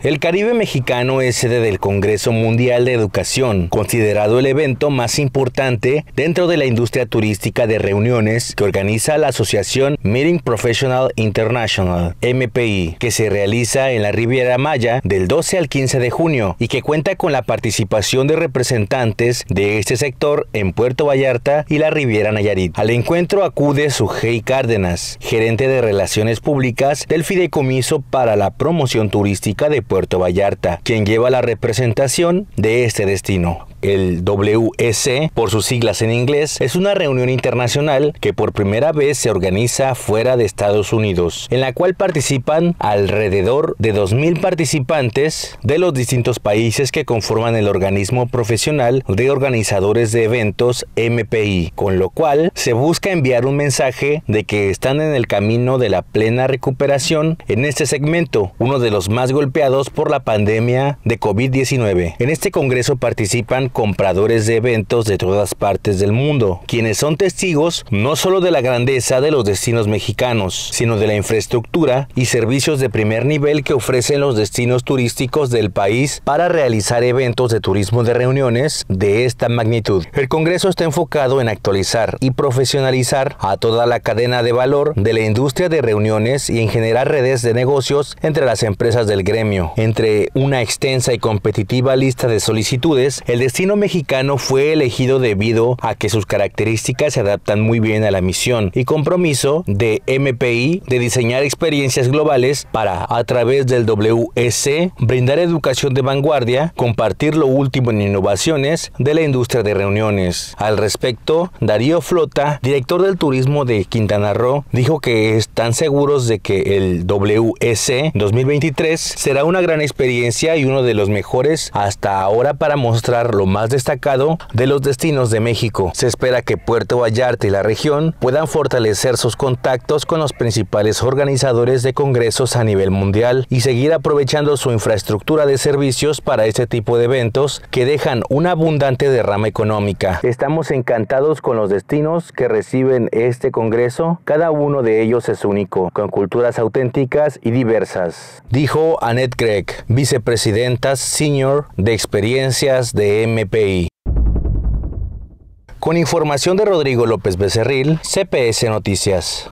El Caribe mexicano es sede del Congreso Mundial de Educación, considerado el evento más importante dentro de la industria turística de reuniones que organiza la asociación Meeting Professional International, MPI, que se realiza en la Riviera Maya del 12 al 15 de junio y que cuenta con la participación de representantes de este sector en Puerto Vallarta y la Riviera Nayarit. Al encuentro acude Cárdenas, gerente de Relaciones Públicas del Fideicomiso para la Promoción Turística de Puerto Puerto Vallarta, quien lleva la representación de este destino el WS por sus siglas en inglés, es una reunión internacional que por primera vez se organiza fuera de Estados Unidos, en la cual participan alrededor de 2.000 participantes de los distintos países que conforman el organismo profesional de organizadores de eventos MPI, con lo cual se busca enviar un mensaje de que están en el camino de la plena recuperación en este segmento, uno de los más golpeados por la pandemia de COVID-19. En este congreso participan compradores de eventos de todas partes del mundo, quienes son testigos no solo de la grandeza de los destinos mexicanos, sino de la infraestructura y servicios de primer nivel que ofrecen los destinos turísticos del país para realizar eventos de turismo de reuniones de esta magnitud. El Congreso está enfocado en actualizar y profesionalizar a toda la cadena de valor de la industria de reuniones y en generar redes de negocios entre las empresas del gremio. Entre una extensa y competitiva lista de solicitudes, el destino mexicano fue elegido debido a que sus características se adaptan muy bien a la misión y compromiso de MPI de diseñar experiencias globales para, a través del WS, e brindar educación de vanguardia, compartir lo último en innovaciones de la industria de reuniones. Al respecto, Darío Flota, director del turismo de Quintana Roo, dijo que están seguros de que el WS e 2023 será una gran experiencia y uno de los mejores hasta ahora para mostrar lo más destacado de los destinos de México. Se espera que Puerto Vallarta y la región puedan fortalecer sus contactos con los principales organizadores de congresos a nivel mundial y seguir aprovechando su infraestructura de servicios para este tipo de eventos que dejan una abundante derrama económica. Estamos encantados con los destinos que reciben este congreso, cada uno de ellos es único, con culturas auténticas y diversas, dijo Annette Gregg, vicepresidenta senior de experiencias de M con información de Rodrigo López Becerril, CPS Noticias.